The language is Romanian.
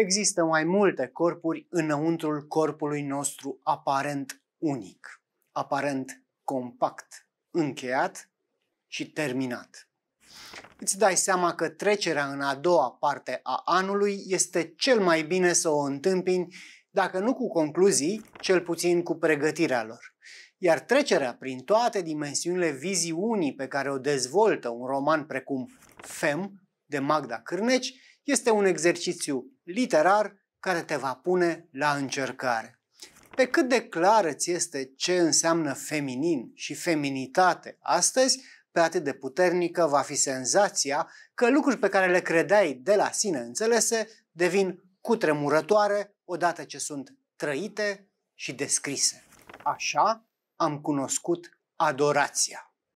există mai multe corpuri înăuntrul corpului nostru aparent unic, aparent compact, încheiat și terminat. Îți dai seama că trecerea în a doua parte a anului este cel mai bine să o întâmpini, dacă nu cu concluzii, cel puțin cu pregătirea lor. Iar trecerea prin toate dimensiunile viziunii pe care o dezvoltă un roman precum Fem de Magda Cârneci este un exercițiu literar care te va pune la încercare. Pe cât de clar îți este ce înseamnă feminin și feminitate astăzi, pe atât de puternică va fi senzația că lucruri pe care le credeai de la sine înțelese devin cutremurătoare odată ce sunt trăite și descrise. Așa am cunoscut adorația.